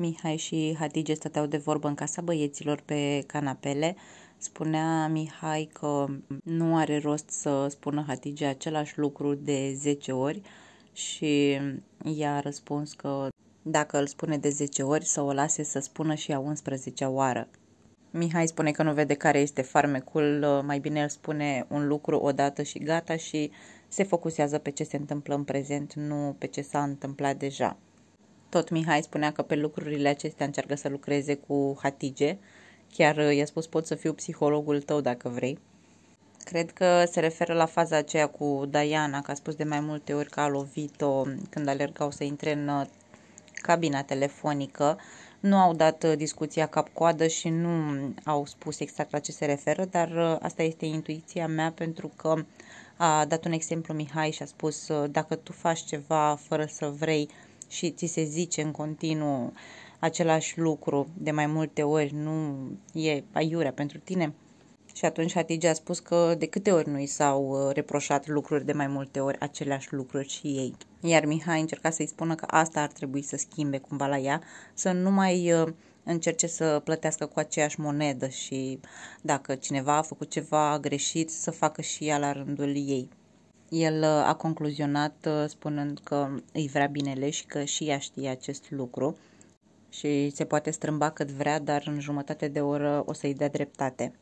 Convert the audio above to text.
Mihai și Hatice stăteau de vorbă în casa băieților pe canapele. Spunea Mihai că nu are rost să spună Hatice același lucru de 10 ori și ea a răspuns că dacă îl spune de 10 ori să o lase să spună și a 11-a oară. Mihai spune că nu vede care este farmecul, mai bine el spune un lucru odată și gata și se focusează pe ce se întâmplă în prezent, nu pe ce s-a întâmplat deja. Tot Mihai spunea că pe lucrurile acestea încearcă să lucreze cu Hatige. Chiar uh, i-a spus pot să fiu psihologul tău dacă vrei. Cred că se referă la faza aceea cu Diana, că a spus de mai multe ori că a lovit-o când alergau să intre în uh, cabina telefonică. Nu au dat uh, discuția cap-coadă și nu mm, au spus exact la ce se referă, dar asta este intuiția mea pentru că a dat un exemplu Mihai și a spus dacă tu faci ceva fără să vrei, și ți se zice în continuu același lucru de mai multe ori, nu e aiurea pentru tine. Și atunci Hatige a spus că de câte ori nu i s-au uh, reproșat lucruri de mai multe ori, aceleași lucruri și ei. Iar Mihai încerca să-i spună că asta ar trebui să schimbe cumva la ea, să nu mai uh, încerce să plătească cu aceeași monedă și dacă cineva a făcut ceva greșit, să facă și ea la rândul ei. El uh, a concluzionat uh, spunând că îi vrea binele și că și ea știe acest lucru și se poate strâmba cât vrea, dar în jumătate de oră o să-i dea dreptate.